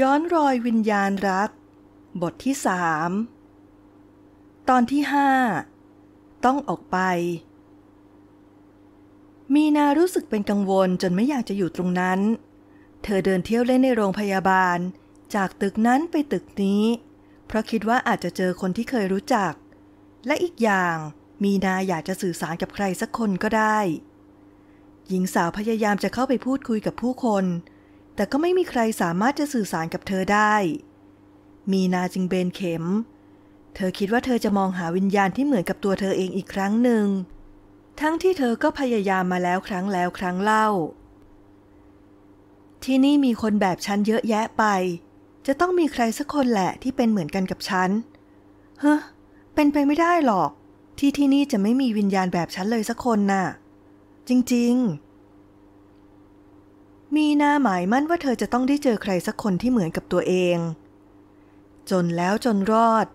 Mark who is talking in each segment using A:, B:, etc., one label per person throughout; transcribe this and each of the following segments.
A: ย้อนรอยวิญญาณรักบทที่สามตอนที่ห้าต้องออกไป มีนารู้สึกเป็นกังวลจนไม่อยากจะอยู่ตรงนั้น เธอเดินเที่ยวเล่นในโรงพยาบาล จากตึกนั้นไปตึกนี้ เพราะคิดว่าอาจจะเจอคนที่เคยรู้จัก และอีกอย่างมีนาอยากจะสื่อสารกับใครสักคนก็ได้ หญิงสาวพยายามจะเข้าไปพูดคุยกับผู้คนแต่ก็ไม่มีใครสามารถจะสื่อสารกับเธอได้ มีนาจึงเบนเข็ม เธอคิดว่าเธอจะมองหาวิญญาณที่เหมือนกับตัวเธอเองอีกครั้งหนึ่ง ทั้งที่เธอก็พยายามมาแล้วครั้งแล้วครั้งเล่า ที่นี่มีคนแบบฉันเยอะแยะไป จะต้องมีใครสักคนแหละที่เป็นเหมือนกันกับฉันเฮ้อเป็นไปไม่ได้หรอก ที่ที่นี่จะไม่มีวิญญาณแบบฉันเลยสักคนนะ่ะ จริงๆมีนาหมายมั่นว่าเธอจะต้องได้เจอใครสักคนที่เหมือนกับตัวเอง จนแล้วจนรอด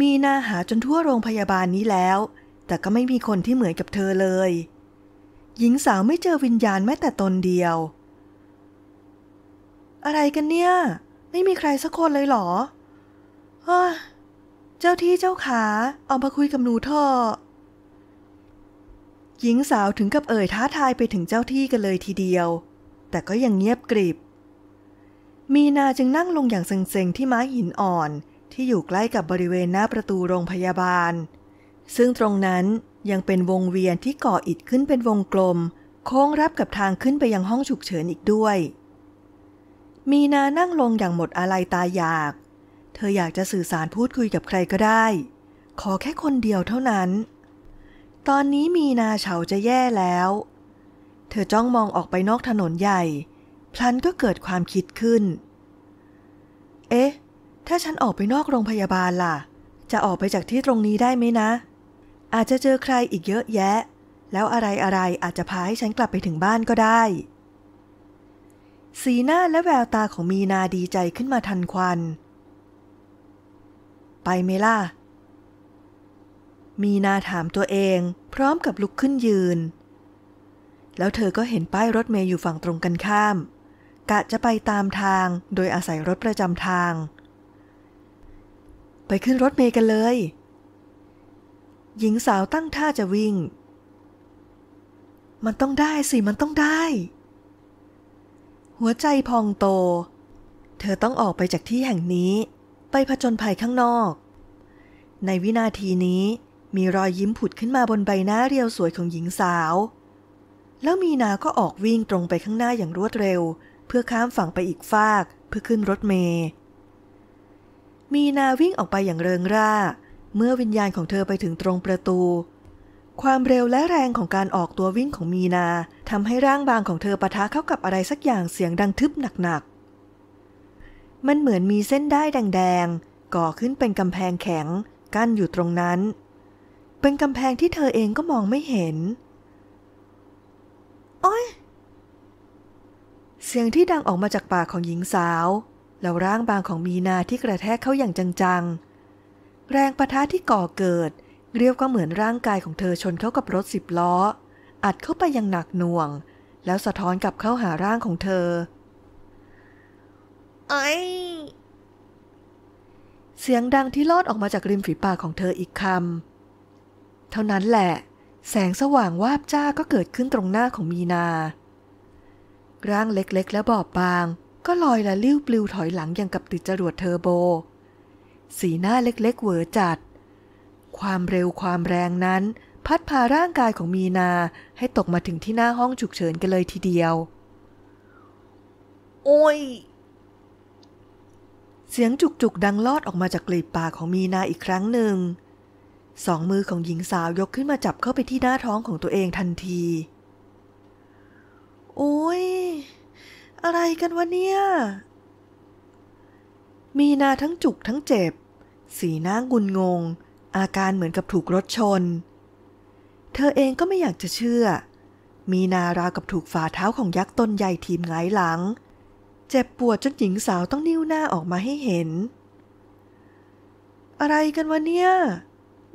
A: มีนาหาจนทั่วโรงพยาบาลนี้แล้ว แต่ก็ไม่มีคนที่เหมือนกับเธอเลย หญิงสาวไม่เจอวิญญาณแม้แต่ตนเดียว อะไรกันเนี่ย ไม่มีใครสักคนเลยเหรอเจ้าที่เจ้าขาเอามาคุยกับหนูเถอะหญิงสาวถึงกับเอ่ยท้าทายไปถึงเจ้าที่กันเลยทีเดียวแต่ก็ยังเงียบกริบ มีนาจึงนั่งลงอย่างเซ็งๆที่ม้าหินอ่อนที่อยู่ใกล้กับบริเวณหน้าประตูโรงพยาบาล ซึ่งตรงนั้นยังเป็นวงเวียนที่ก่ออิดขึ้นเป็นวงกลม โค้งรับกับทางขึ้นไปยังห้องฉุกเฉินอีกด้วย มีนานั่งลงอย่างหมดอะไรตายอยาก เธออยากจะสื่อสารพูดคุยกับใครก็ได้ ขอแค่คนเดียวเท่านั้น ตอนนี้มีนาเฉาจะแย่แล้วเธอจ้องมองออกไปนอกถนนใหญ่ พลันก็เกิดความคิดขึ้น เอ๊ะ ถ้าฉันออกไปนอกโรงพยาบาลล่ะ จะออกไปจากที่ตรงนี้ได้ไหมนะ อาจจะเจอใครอีกเยอะแยะ แล้วอะไรอะไรอาจจะพาให้ฉันกลับไปถึงบ้านก็ได้ สีหน้าและแววตาของมีนาดีใจขึ้นมาทันควัน ไปไหมล่ะ มีนาถามตัวเอง พร้อมกับลุกขึ้นยืนแล้วเธอก็เห็นป้ายรถเมย์อยู่ฝั่งตรงกันข้าม กะจะไปตามทางโดยอาศัยรถประจำทาง ไปขึ้นรถเมย์กันเลย หญิงสาวตั้งท่าจะวิ่ง มันต้องได้สิมันต้องได้ หัวใจพองโต เธอต้องออกไปจากที่แห่งนี้ ไปผจญภัยข้างนอก ในวินาทีนี้มีรอยยิ้มผุดขึ้นมาบนใบหน้าเรียวสวยของหญิงสาวแล้วมีนาก็ออกวิ่งตรงไปข้างหน้าอย่างรวดเร็ว เพื่อข้ามฝั่งไปอีกฟากเพื่อขึ้นรถเมย์มีนาวิ่งออกไปอย่างเริงร่า เมื่อวิญญาณของเธอไปถึงตรงประตู ความเร็วและแรงของการออกตัววิ่งของมีนาทำให้ร่างบางของเธอปะทะเข้ากับอะไรสักอย่างเสียงดังทึบหนักๆ มันเหมือนมีเส้นได้แดงๆ ก่อขึ้นเป็นกำแพงแข็งกั้นอยู่ตรงนั้น เป็นกำแพงที่เธอเองก็มองไม่เห็นโอ้ยเสียงที่ดังออกมาจากปากของหญิงสาว แล้วร่างบางของมีนาที่กระแทกเข้าอย่างจัง ๆ แรงประทะที่ก่อเกิดเรียกวก็เหมือนร่างกายของเธอชนเข้ากับรถสิบล้อ อัดเข้าไปอย่างหนักหน่วง แล้วสะท้อนกลับเข้าหาร่างของเธอไอเสียงดังที่ลอดออกมาจากริมฝีปากของเธออีกคำเท่านั้นแหละแสงสว่างวาบจ้าก็เกิดขึ้นตรงหน้าของมีนา ร่างเล็กๆ และบอบบาง ก็ลอยละลิ้วปลิวถอยหลังอย่างกับติดจรวดเทอร์โบ สีหน้าเล็กๆเวอจัด ความเร็วความแรงนั้น พัดพาร่างกายของมีนาให้ตกมาถึงที่หน้าห้องฉุกเฉินกันเลยทีเดียว โอ้ย เสียงจุก ๆ ดังลอดออกมาจากกลีบปากของมีนาอีกครั้งหนึ่งสองมือของหญิงสาวยกขึ้นมาจับเข้าไปที่หน้าท้องของตัวเองทันที โอ้ยอะไรกันวะเนี่ย มีนาทั้งจุกทั้งเจ็บ สีหน้างุนงง อาการเหมือนกับถูกรถชน เธอเองก็ไม่อยากจะเชื่อ มีนาราวกับถูกฝ่าเท้าของยักษ์ตนใหญ่ทีมไงหลัง เจ็บปวดจนหญิงสาวต้องนิ้วหน้าออกมาให้เห็น อะไรกันวะเนี่ย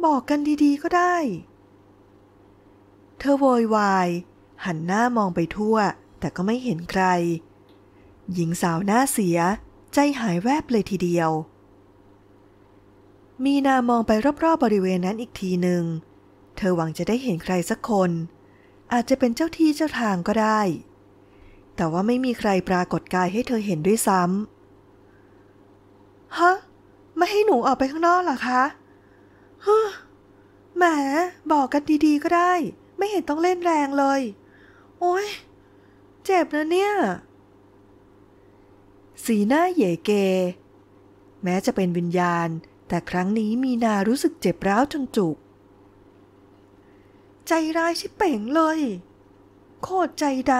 A: บอกกันดีๆ ก็ได้ เธอโวยวายหันหน้ามองไปทั่วแต่ก็ไม่เห็นใคร หญิงสาวหน้าเสียใจหายแวบเลยทีเดียว มีนามองไปรอบๆบริเวณนั้นอีกทีหนึ่งเธอหวังจะได้เห็นใครสักคน อาจจะเป็นเจ้าที่เจ้าทางก็ได้ แต่ว่าไม่มีใครปรากฏกายให้เธอเห็นด้วยซ้ำฮะไม่ให้หนูออกไปข้างนอกหรอคะฮ้แหมบอกกันดี ๆ ก็ได้ ไม่เห็นต้องเล่นแรงเลย โอ้ยเจ็บนะเนี่ย สีหน้าเย่เก แม้จะเป็นวิญญาณ แต่ครั้งนี้มีนารู้สึกเจ็บร้าวจนจุก ใจร้ายชิบเป่งเลย โคตรใจด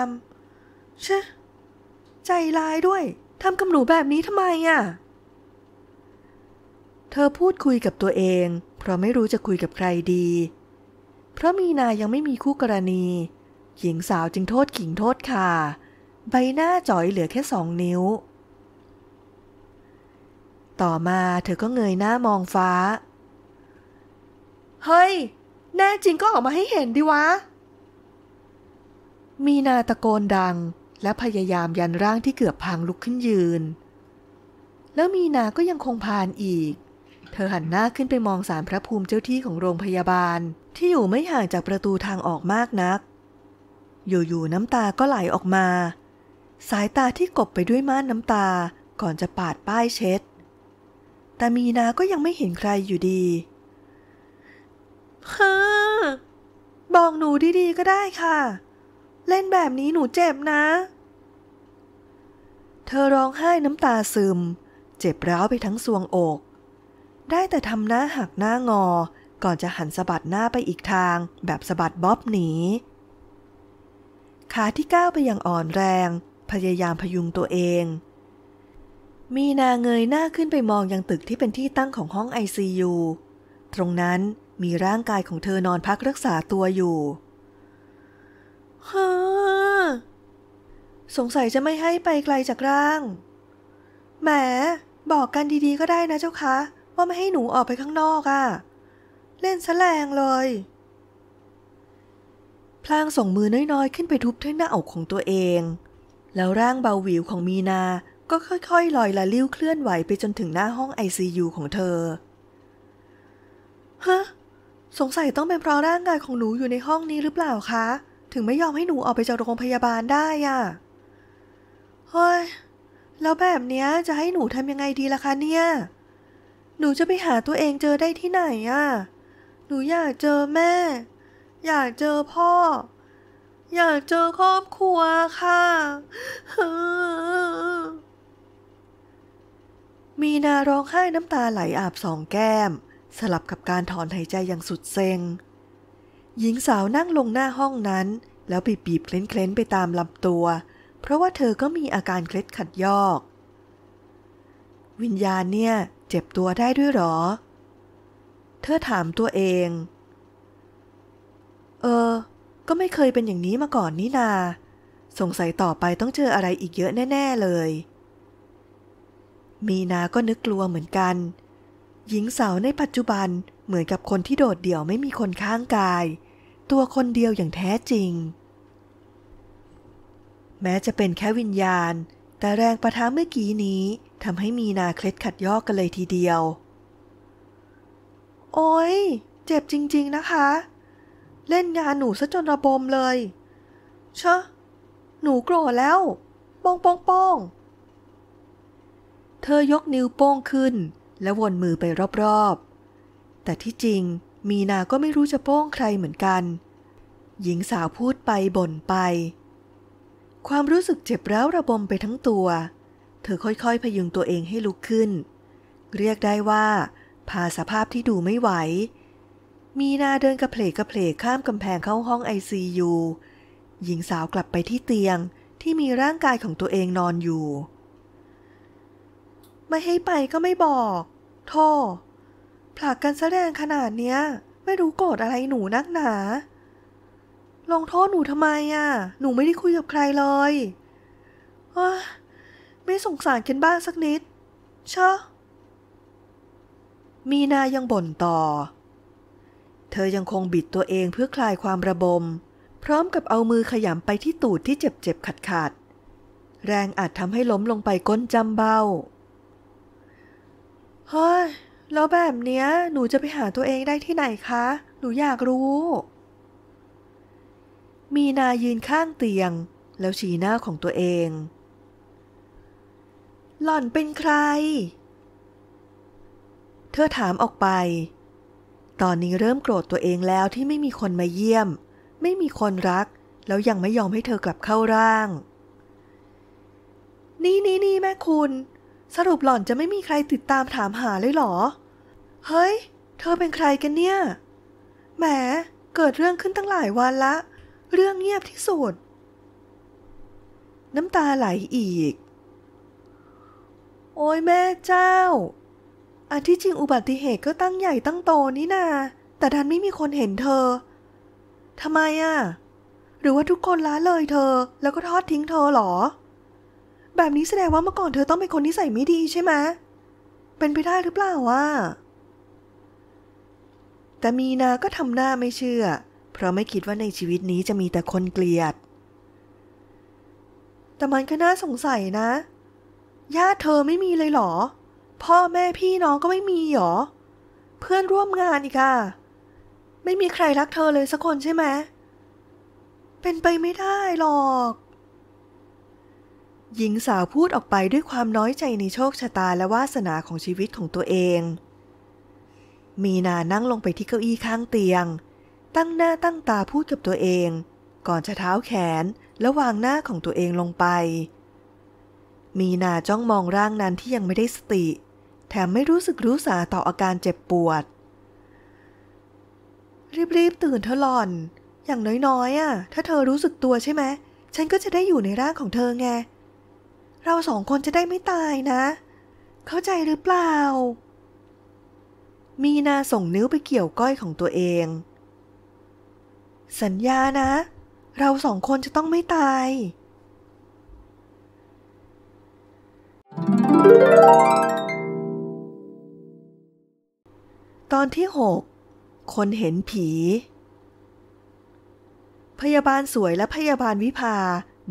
A: ำชใจร้ายด้วยทำกับหนูแบบนี้ทำไมอะ่ะ เธอพูดคุยกับตัวเองเพราะไม่รู้จะคุยกับใครดี เพราะมีนายังไม่มีคู่กรณี หญิงสาวจึงโทษขิงโทษค่ะ ใบหน้าจ่อยเหลือแค่สองนิ้ว ต่อมาเธอก็เงยหน้ามองฟ้า เฮ้ย แน่จริงก็ออกมาให้เห็นดิวะ มีนาตะโกนดังและพยายามยันร่างที่เกือบพังลุกขึ้นยืน แล้วมีนาก็ยังคงพานอีกเธอหันหน้าขึ้นไปมองสารพระภูมิเจ้าที่ของโรงพยาบาล ที่อยู่ไม่ห่างจากประตูทางออกมากนัก อยู่ๆน้ำตาก็ไหลออกมา สายตาที่กบไปด้วยม่านน้ำตาก่อนจะปาดป้ายเช็ด แต่มีนาก็ยังไม่เห็นใครอยู่ดีฮ่าบอกหนูดีๆก็ได้ค่ะ เล่นแบบนี้หนูเจ็บนะ เธอร้องไห้น้ำตาซึม เจ็บร้าวไปทั้งสวงอกได้แต่ทำหน้าหักหน้างอ ก่อนจะหันสะบัดหน้าไปอีกทางแบบสะบัดบ๊อบหนี ขาที่ก้าวไปอย่างอ่อนแรง พยายามพยุงตัวเอง มีนาเงยหน้าขึ้นไปมองยังตึกที่เป็นที่ตั้งของห้องไอซูตรงนั้นมีร่างกายของเธอนอนพักรักษาตัวอยู่ฮ่าสงสัยจะไม่ให้ไปไกลจากร่าง แหม บอกกันดีๆก็ได้นะเจ้าคะว่าไม่ให้หนูออกไปข้างนอกอะ่ะ เล่นซะแรงเลย พลางส่งมือน้อยๆขึ้นไปทุบที่หน้าอกของตัวเอง แล้วร่างเบาหวิวของมีนา ก็ค่อยๆลอยละลิ้วเคลื่อนไหวไปจนถึงหน้าห้องไอซียูของเธอฮะสงสัยต้องเป็นเพราะร่างกายของหนูอยู่ในห้องนี้หรือเปล่าคะ ถึงไม่ยอมให้หนูออกไปจากโรงพยาบาลได้อะเฮ้ยแล้วแบบเนี้ยจะให้หนูทำยังไงดีล่ะคะเนี่ยหนูจะไปหาตัวเองเจอได้ที่ไหนอะ่ะ หนูอยากเจอแม่ อยากเจอพ่อ อยากเจอครอบครัวค่ะ มีนาร้องไห้น้ำตาไหลอาบสองแก้ม สลับกับการถอนหายใจอย่างสุดเซ็ง หญิงสาวนั่งลงหน้าห้องนั้น แล้วปีบปีบเคล้นเคล้นไปตามลำตัว เพราะว่าเธอก็มีอาการเคล็ดขัดยอก วิญญาณเนี่ยเจ็บตัวได้ด้วยหรอ เธอถามตัวเอง เออ ก็ไม่เคยเป็นอย่างนี้มาก่อนนี่นา สงสัยต่อไปต้องเจออะไรอีกเยอะแน่ ๆเลย มีนาก็นึกกลัวเหมือนกัน หญิงสาวในปัจจุบันเหมือนกับคนที่โดดเดี่ยวไม่มีคนข้างกาย ตัวคนเดียวอย่างแท้จริง แม้จะเป็นแค่วิญญาณ แต่แรงประทะเมื่อกี้นี้ทำให้มีนาเคล็ดขัดยอกกันเลยทีเดียว โอ้ยเจ็บจริงๆนะคะ เล่นงานหนูซะจนระบมเลยเชะ หนูโกรธแล้วป้องป้องป้องเธอยกนิ้วโป้งขึ้น และวนมือไปรอบๆ แต่ที่จริงมีนาก็ไม่รู้จะโป้งใครเหมือนกัน หญิงสาวพูดไปบ่นไป ความรู้สึกเจ็บร้าวระบมไปทั้งตัวเธอค่อยๆ พยุงตัวเองให้ลุกขึ้น เรียกได้ว่า พาสภาพที่ดูไม่ไหว มีนาเดินกระเพลกกระเพลกข้ามกำแพงเข้าห้องไอซียูหญิงสาวกลับไปที่เตียงที่มีร่างกายของตัวเองนอนอยู่ ไม่ให้ไปก็ไม่บอก โทอผลักกันแสดงขนาดเนี้ย ไม่รู้โกรธอะไรหนูนักหนาลงโทษหนูทำไมอะ่ะ หนูไม่ได้คุยกับใครเลยอ้าไม่สงสารกันบ้างสักนิดเชอะมีนายังบ่นต่อ เธอยังคงบิดตัวเองเพื่อคลายความระบม พร้อมกับเอามือขยำไปที่ตูดที่เจ็บเจ็บขาดๆ แรงอาจทำให้ล้มลงไปก้นจำเบาเฮ้ยแล้วแบบเนี้ย หนูจะไปหาตัวเองได้ที่ไหนคะ หนูอยากรู้ มีนายืนข้างเตียง แล้วชี้หน้าของตัวเองหล่อนเป็นใคร เธอถามออกไป ตอนนี้เริ่มโกรธตัวเองแล้วที่ไม่มีคนมาเยี่ยม ไม่มีคนรัก แล้วยังไม่ยอมให้เธอกลับเข้าร่าง นี่นี่นี่แม่คุณ สรุปหล่อนจะไม่มีใครติดตามถามหาเลยเหรอ เฮ้ย เธอเป็นใครกันเนี่ย แหม เกิดเรื่องขึ้นตั้งหลายวันละ เรื่องเงียบที่สุด น้ำตาไหลอีกโอ้ยแม่เจ้าอันที่จริงอุบัติเหตุก็ตั้งใหญ่ตั้งโตนี่นา แต่ดันไม่มีคนเห็นเธอ ทำไมอ่ะ หรือว่าทุกคนล้าเลยเธอ แล้วก็ทอดทิ้งเธอหรอ แบบนี้แสดงว่าเมื่อก่อนเธอต้องเป็นคนที่ใส่ไม่ดีใช่ไหมเป็นไปได้หรือเปล่าว่าแต่มีนาก็ทำหน้าไม่เชื่อ เพราะไม่คิดว่าในชีวิตนี้จะมีแต่คนเกลียดแต่มันก็น่าสงสัยนะญาติเธอไม่มีเลยเหรอ พ่อแม่พี่น้องก็ไม่มีหรอ เพื่อนร่วมงานอีกอะไม่มีใครรักเธอเลยสักคนใช่ไหมเป็นไปไม่ได้หรอก หญิงสาวพูดออกไปด้วยความน้อยใจในโชคชะตาและวาสนาของชีวิตของตัวเอง มีนานั่งลงไปที่เก้าอี้ข้างเตียง ตั้งหน้าตั้งตาพูดกับตัวเอง ก่อนจะเท้าแขนและวางหน้าของตัวเองลงไปมีนาจ้องมองร่างนั้นที่ยังไม่ได้สติ แถมไม่รู้สึกรู้สาต่ออาการเจ็บปวด รีบๆตื่นเธอหล่อน อย่างน้อยๆอ่ะถ้าเธอรู้สึกตัวใช่ไหม ฉันก็จะได้อยู่ในร่างของเธอไง เราสองคนจะได้ไม่ตายนะ เข้าใจหรือเปล่า มีนาส่งนิ้วไปเกี่ยวก้อยของตัวเอง สัญญานะ เราสองคนจะต้องไม่ตายตอนที่ 6 คนเห็นผี พยาบาลสวยและพยาบาลวิภา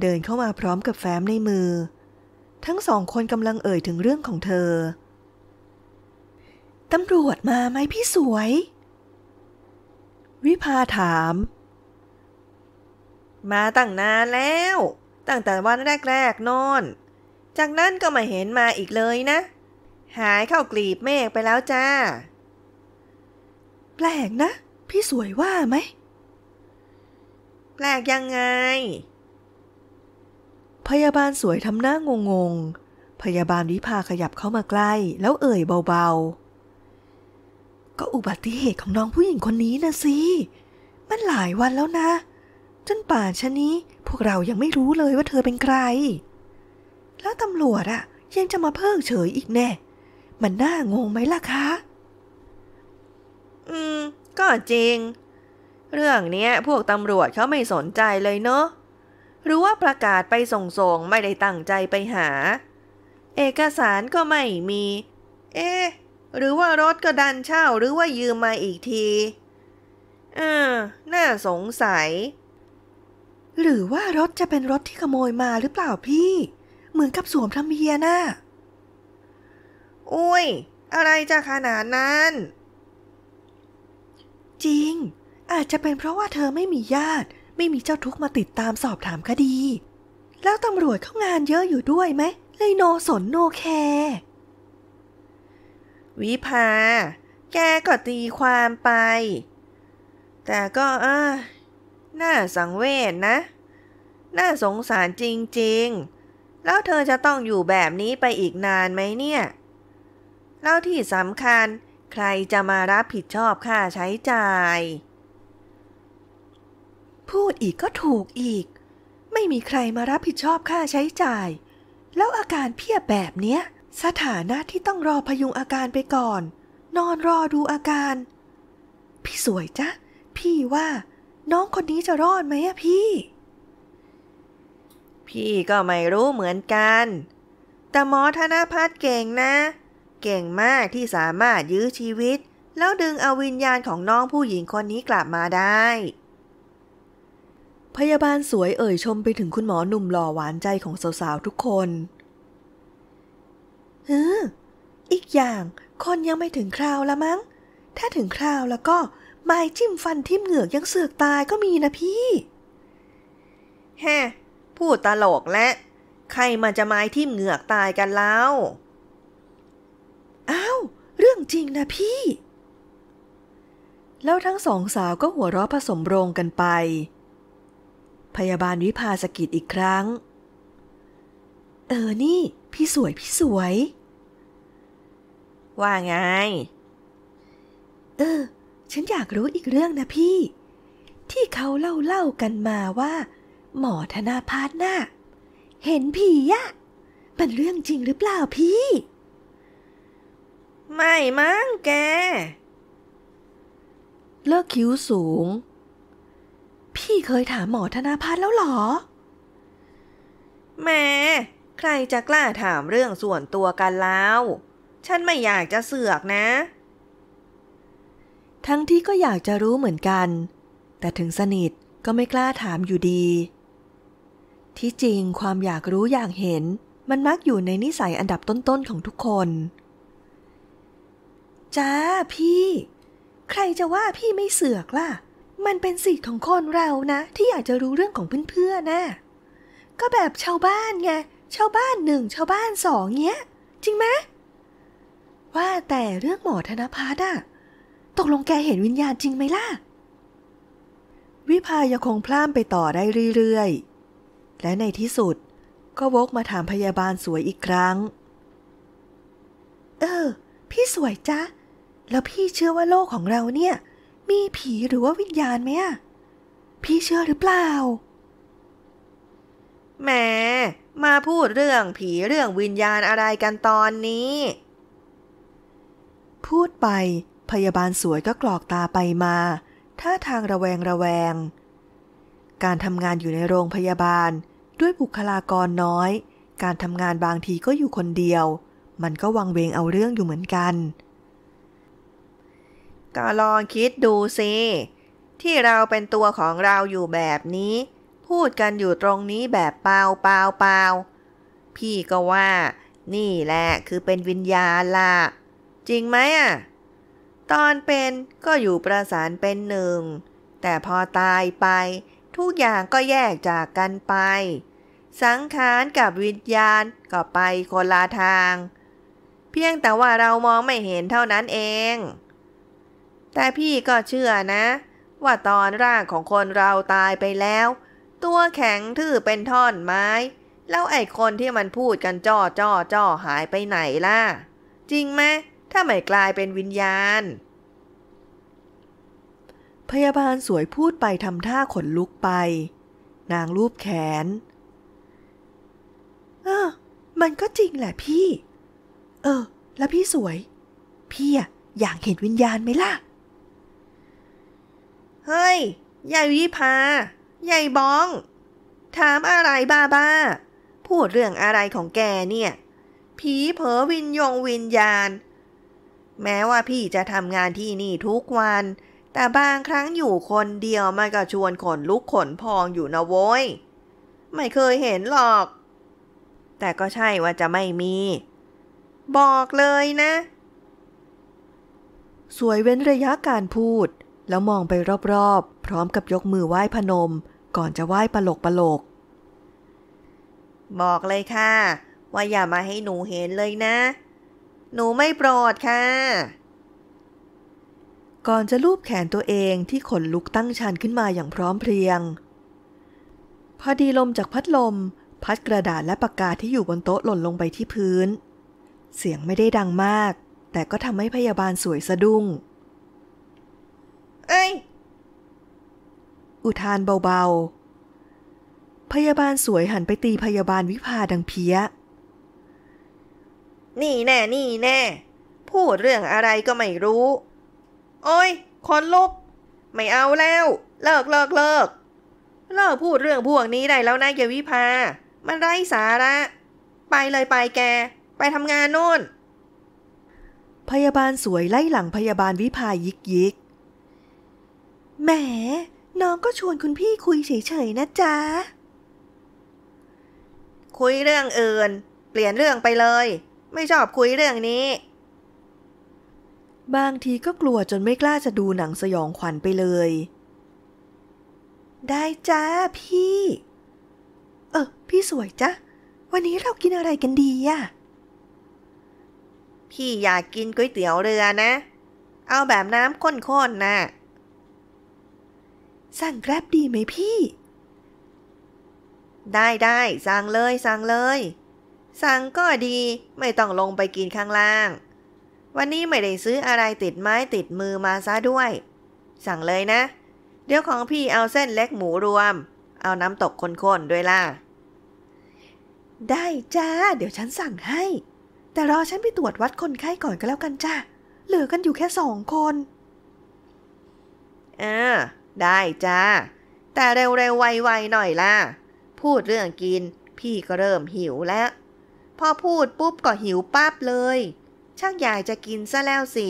A: เดินเข้ามาพร้อมกับแฟ้มในมือ ทั้งสองคนกำลังเอ่ยถึงเรื่องของเธอ ตำรวจมาไหมพี่สวย วิภาถาม มาตั้งนานแล้ว ตั้งแต่วันแรก ๆนอนจากนั้นก็ไม่เห็นมาอีกเลยนะ หายเข้ากลีบเมฆไปแล้วจ้า แปลกนะ พี่สวยว่าไหม แปลกยังไง พยาบาลสวยทำหน้างงงพยาบาลวิภาขยับเข้ามาใกล้ แล้วเอ่ยเบาๆ ก็อุบัติเหตุของน้องผู้หญิงคนนี้นะสิมันหลายวันแล้วนะจนป่านชะนี้ พวกเรายังไม่รู้เลยว่าเธอเป็นใครแล้วตำรวจอะยังจะมาเพิกเฉยอีกแน่ มันน่างงไหมล่ะคะ อืมก็จริง เรื่องนี้พวกตำรวจเขาไม่สนใจเลยเนาะหรือว่าประกาศไปส่งส่งไม่ได้ตั้งใจไปหา เอกสารก็ไม่มี เอ๊หรือว่ารถก็ดันเช่าหรือว่ายืมมาอีกทีเออน่าสงสัย หรือว่ารถจะเป็นรถที่ขโมยมาหรือเปล่าพี่เหมือนกับสวมทำะเมียนะ่ะ อุ้ย อะไรจะขนาดนั้น จริง อาจจะเป็นเพราะว่าเธอไม่มีญาติ ไม่มีเจ้าทุกมาติดตามสอบถามคดี แล้วตำรวจเข้างานเยอะอยู่ด้วยไหม เลยโนสนโนแคร์วิภา แกก็ตีความไป แต่ก็ออน่าสังเวชนะ น่าสงสารจริง ๆแล้วเธอจะต้องอยู่แบบนี้ไปอีกนานไหมเนี่ย แล้วที่สำคัญ ใครจะมารับผิดชอบค่าใช้จ่าย พูดอีกก็ถูกอีก ไม่มีใครมารับผิดชอบค่าใช้จ่าย แล้วอาการเพียบแบบเนี้ยสถานะที่ต้องรอพยุงอาการไปก่อน นอนรอดูอาการ พี่สวยจ้ะพี่ว่า น้องคนนี้จะรอดไหมอะพี่พี่ก็ไม่รู้เหมือนกัน แต่หมอธนพัฒน์เก่งนะ เก่งมากที่สามารถยื้อชีวิต แล้วดึงเอาวิญญาณของน้องผู้หญิงคนนี้กลับมาได้ พยาบาลสวยเอ่ยชมไปถึงคุณหมอหนุ่มหล่อหวานใจของสาวๆทุกคนเอออีกอย่างคนยังไม่ถึงคราวละมั้ง ถ้าถึงคราวแล้วก็ ไม้จิ้มฟันทิ่มเหงือกยังเสือกตายก็มีนะพี่ แฮพูดตลกและใครมันจะไม้ทิ่มเหงือกตายกันแล้วอ้าวเรื่องจริงนะพี่ แล้วทั้งสองสาวก็หัวเราะผสมโรงกันไป พยาบาลวิภาสกิดอีกครั้ง เออนี่ พี่สวยพี่สวย ว่าไง เออ ฉันอยากรู้อีกเรื่องนะพี่ ที่เขาเล่าเล่ากันมาว่าหมอธนาพาสนะ่ะเห็นผีอะมันเรื่องจริงหรือเปล่าพี่ ไม่มั้งแก เลิกคิ้วสูง พี่เคยถามหมอธนาพาสแล้วหรอแม่ใครจะกล้าถามเรื่องส่วนตัวกันแล้ว ฉันไม่อยากจะเสือกนะ ทั้งที่ก็อยากจะรู้เหมือนกัน แต่ถึงสนิทก็ไม่กล้าถามอยู่ดีที่จริงความอยากรู้อยากเห็น มันมักอยู่ในนิสัยอันดับต้น ๆ ของทุกคน จ้าพี่ ใครจะว่าพี่ไม่เสือกล่ะ มันเป็นสิทธิ์ของคนเรานะ ที่อยากจะรู้เรื่องของเพื่อนๆนะ่ะก็แบบชาวบ้านไงชาวบ้านหนึ่ง ชาวบ้านสองเงี้ย จริงไหมว่าแต่เรื่องหมอธนพัฒน์อะตกลงแกเห็นวิญญาณจริงไหมล่ะ วิภายังคงพล่ามไปต่อได้เรื่อยๆและในที่สุดก็วกมาถามพยาบาลสวยอีกครั้ง เออ พี่สวยจ้ะแล้วพี่เชื่อว่าโลกของเราเนี่ย มีผีหรือว่าวิญญาณไหมอะพี่เชื่อหรือเปล่าแหมมาพูดเรื่องผีเรื่องวิญญาณอะไรกันตอนนี้ พูดไปพยาบาลสวยก็กรอกตาไปมาท่าทางระแวงระแวง การทำงานอยู่ในโรงพยาบาลด้วยบุคลากรน้อย การทำงานบางทีก็อยู่คนเดียว มันก็วังเวงเอาเรื่องอยู่เหมือนกัน ก็ลองคิดดูสิ ที่เราเป็นตัวของเราอยู่แบบนี้ พูดกันอยู่ตรงนี้แบบเปล่าเปล่าเปล่าพี่ก็ว่า นี่แหละคือเป็นวิญญาณละจริงไหมอ่ะตอนเป็นก็อยู่ประสานเป็นหนึ่ง แต่พอตายไปทุกอย่างก็แยกจากกันไป สังขารกับวิญญาณก็ไปคนละทาง เพียงแต่ว่าเรามองไม่เห็นเท่านั้นเอง แต่พี่ก็เชื่อนะ ว่าตอนร่างของคนเราตายไปแล้ว ตัวแข็งทื่อเป็นท่อนไม้ แล้วไอ้คนที่มันพูดกันจ้อจ้อจ้อหายไปไหนล่ะ จริงไหมถ้าไม่กลายเป็นวิญญาณพยาบาลสวยพูดไปทำท่าขนลุกไป นางรูปแขนออามันก็จริงแหละพี่ เออแล้วพี่สวย พี่อะอยากเห็นวิญญาณไหมล่ะ เฮ้ยยายวิภายายบ้อง ถามอะไรบ้าบ้า พูดเรื่องอะไรของแกเนี่ย ผีเผอวินยงวิญญาณ แม้ว่าพี่จะทำงานที่นี่ทุกวันแต่บางครั้งอยู่คนเดียวมันก็ชวนขนลุกขนพองอยู่นะโว้ย ไม่เคยเห็นหรอก แต่ก็ใช่ว่าจะไม่มี บอกเลยนะ สวยเว้นระยะการพูด แล้วมองไปรอบๆ พร้อมกับยกมือไหว้พนม ก่อนจะไหว้ปลกปลก บอกเลยค่ะ ว่าอย่ามาให้หนูเห็นเลยนะ หนูไม่โปรดค่ะก่อนจะลูบแขนตัวเองที่ขนลุกตั้งชันขึ้นมาอย่างพร้อมเพรียง พอดีลมจากพัดลม พัดกระดาษและปากกาที่อยู่บนโต๊ะหล่นลงไปที่พื้น เสียงไม่ได้ดังมาก แต่ก็ทำให้พยาบาลสวยสะดุ้งเอ้ยอุทานเบา ๆ พยาบาลสวยหันไปตีพยาบาลวิภาดังเพี้ยนี่แน่นี่แน่ พูดเรื่องอะไรก็ไม่รู้โอ้ย คนลุก ไม่เอาแล้ว เลิกเลิกเลิกเลิกพูดเรื่องพวกนี้ได้แล้วนะเกวิภา มันไร้สาระ ไปเลยไปแก ไปทำงานโน่น พยาบาลสวยไล่หลังพยาบาลวิภายิกยิกแหมน้องก็ชวนคุณพี่คุยเฉยๆนะจ๊ะ คุยเรื่องอื่น เปลี่ยนเรื่องไปเลย ไม่ชอบคุยเรื่องนี้บางทีก็กลัวจนไม่กล้าจะดูหนังสยองขวัญไปเลย ได้จ้าพี่ เออพี่สวยจ้ะ วันนี้เรากินอะไรกันดีอะพี่อยากกินก๋วยเตี๋ยวเรือนะ เอาแบบน้ำข้นๆนะสั่งแกร็บดีไหมพี่ ได้ได้สั่งเลย สั่งเลย สั่งก็ดี ไม่ต้องลงไปกินข้างล่างวันนี้ไม่ได้ซื้ออะไรติดไม้ติดมือมาซะด้วย สั่งเลยนะ เดี๋ยวของพี่เอาเส้นเล็กหมูรวม เอาน้ำตกคนๆด้วยล่ะ ได้จ้า เดี๋ยวฉันสั่งให้ แต่รอฉันไปตรวจวัดคนไข้ก่อนก็แล้วกันจ้า เหลือกันอยู่แค่สองคนเออได้จ้า แต่เร็วๆไวๆหน่อยล่ะ พูดเรื่องกิน พี่ก็เริ่มหิวแล้ว พอพูดปุ๊บก็หิวปั๊บเลยช่างอยากจะกินซะแล้วสิ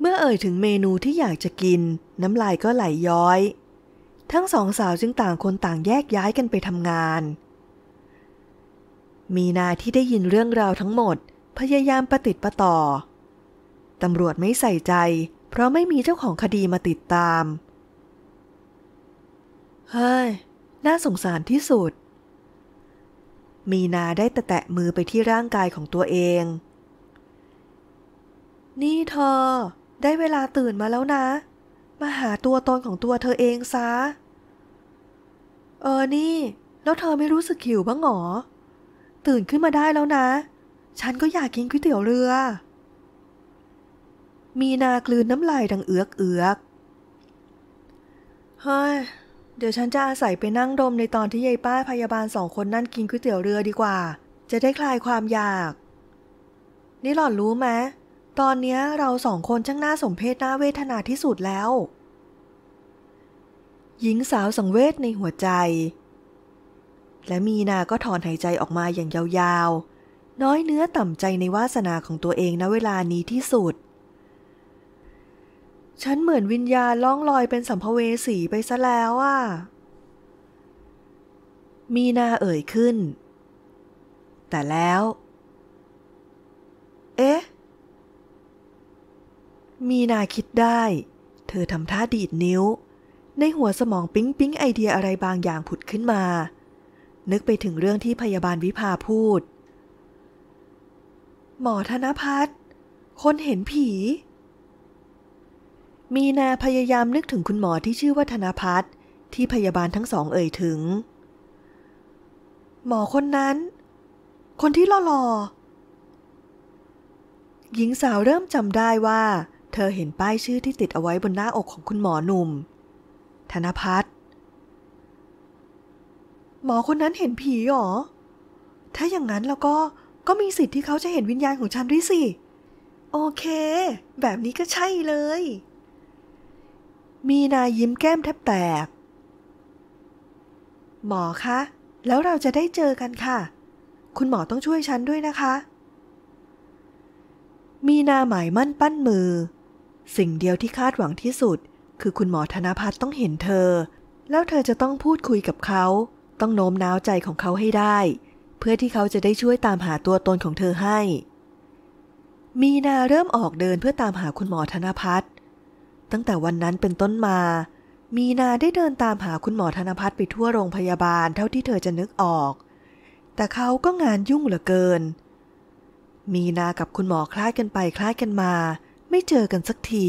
A: เมื่อเอ่ยถึงเมนูที่อยากจะกินน้ำลายก็ไหลยย้อย ทั้งสองสาวจึงต่างคนต่างแยกย้ายกันไปทำงาน มีนาที่ได้ยินเรื่องราวทั้งหมด พยายามประติดประต่อ ตำรวจไม่ใส่ใจ เพราะไม่มีเจ้าของคดีมาติดตาม เฮ้ยน่าสงสารที่สุดมีนาได้แตะแตะมือไปที่ร่างกายของตัวเอง นี่เธอ ได้เวลาตื่นมาแล้วนะ มาหาตัวตนของตัวเธอเองซะ เออนี่ แล้วเธอไม่รู้สึกหิวบ้างหรอ ตื่นขึ้นมาได้แล้วนะ ฉันก็อยากกินก๋วยเตี๋ยวเรือ มีนากลืนน้ำลายดังเอือกเอือกเฮ้ยเดี๋ยว ฉันจะอาศัย ไปนั่งดมในตอนที่ยายป้าพยาบาลสองคนนั่นกินก๋วยเตี๋ยวเรือดีกว่า จะได้คลายความอยาก นี่หล่อนรู้ไหม ตอนนี้เราสองคนช่างน่าสมเพชน่าเวทนา ที่สุดแล้ว หญิงสาวสังเวชในหัวใจ และมีนา ก็ถอนหายใจออกมาอย่างยาว ๆ น้อยเนื้อต่ำใจในวาสนาของตัวเองณเวลานี้ที่สุดฉันเหมือนวิญญาณล่องลอยเป็นสัมภเวสีไปซะแล้วอ่ะ มีนาเอ่ยขึ้น แต่แล้ว เอ๊ะ มีนาคิดได้ เธอทำท่าดีดนิ้ว ในหัวสมองปิ๊งปิ๊งไอเดียอะไรบางอย่างผุดขึ้นมา นึกไปถึงเรื่องที่พยาบาลวิภาพูด หมอธนพัฒน์คนเห็นผีมีนาพยายามนึกถึงคุณหมอที่ชื่อว่าธนพัฒน์ที่พยาบาลทั้งสองเอ่ยถึง หมอคนนั้น คนที่หล่อๆ หญิงสาวเริ่มจำได้ว่า เธอเห็นป้ายชื่อที่ติดเอาไว้บนหน้าอกของคุณหมอหนุ่ม ธนพัฒน์หมอคนนั้นเห็นผีหรอ ถ้าอย่างนั้นแล้วก็ก็มีสิทธิ์ที่เขาจะเห็นวิญญาณของฉันด้วยสิ โอเค แบบนี้ก็ใช่เลยมีนายิ้มแก้มแทบแตก หมอคะ แล้วเราจะได้เจอกันค่ะ คุณหมอต้องช่วยฉันด้วยนะคะ มีนาหมายมั่นปั้นมือ สิ่งเดียวที่คาดหวังที่สุด คือคุณหมอธนพัฒน์ต้องเห็นเธอ แล้วเธอจะต้องพูดคุยกับเขา ต้องโน้มน้าวใจของเขาให้ได้ เพื่อที่เขาจะได้ช่วยตามหาตัวตนของเธอให้ มีนาเริ่มออกเดินเพื่อตามหาคุณหมอธนพัฒน์ตั้งแต่วันนั้นเป็นต้นมา มีนาได้เดินตามหาคุณหมอธนพัฒน์ไปทั่วโรงพยาบาลเท่าที่เธอจะนึกออก แต่เขาก็งานยุ่งเหลือเกิน มีนากับคุณหมอคล้ายกันไปคล้ายกันมา ไม่เจอกันสักที